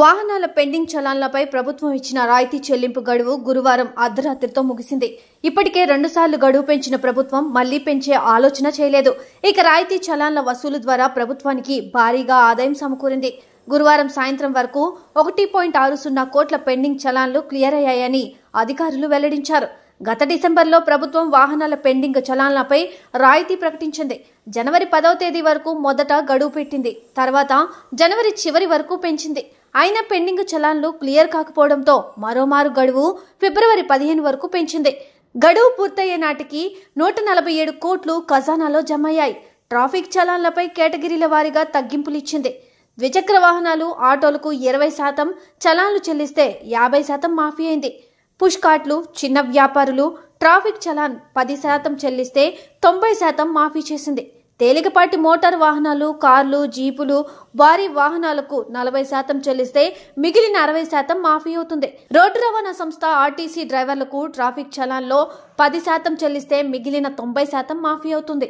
వాహనాల పెండింగ్ చలాన్లపై ప్రభుత్వం ఇచ్చిన రాయితీ చెల్లింపు గడువు గురువారం అర్ధరాత్రితో ముగిసింది ఇప్పటికే రెండుసార్లు గడువు పెంచిన ప్రభుత్వం మళ్లీ పెంచే ఆలోచన చేయలేదు ఇక రాయితీ చలాన్ల వసూలు ద్వారా ప్రభుత్వానికి భారీగా ఆదాయం సమకూరింది గురువారం సాయంత్రం వరకు ఒకటి పాయింట్ ఆరు సున్నా కోట్ల పెండింగ్ చలాన్లు క్లియర్ అయ్యాయని అధికారులు వెల్లడించారు గత డిసెంబర్లో ప్రభుత్వం వాహనాల పెండింగ్ చలాన్లపై రాయితీ ప్రకటించింది జనవరి పదవ తేదీ వరకు మొదట గడువు పెట్టింది తర్వాత జనవరి చివరి వరకు పెంచింది అయినా పెండింగ్ చలాన్లు క్లియర్ కాకపోవడంతో మరోమారు గడువు ఫిబ్రవరి పదిహేను వరకు పెంచింది గడువు పూర్తయ్యే నాటికి నూట నలభై ఏడు కోట్లు ఖజానాలో జమయ్యాయి ట్రాఫిక్ చలాన్లపై కేటగిరీల వారీగా తగ్గింపులు ఇచ్చింది ద్విచక్ర వాహనాలు ఆటోలకు ఇరవై శాతం చలాన్లు చెల్లిస్తే యాభై శాతం మాఫీ అయింది పుష్కాట్లు చిన్న వ్యాపారులు ట్రాఫిక్ చలాన్ పది శాతం చెల్లిస్తే తొంభై శాతం మాఫీ చేసింది తేలికపాటి మోటార్ వాహనాలు కార్లు జీపులు భారీ వాహనాలకు నలభై శాతం చెల్లిస్తే మిగిలిన అరవై శాతం మాఫీ అవుతుంది రోడ్డు రవాణా సంస్థ ఆర్టీసీ డ్రైవర్లకు ట్రాఫిక్ చలాన్లో పది శాతం చెల్లిస్తే మిగిలిన తొంభై శాతం మాఫీ అవుతుంది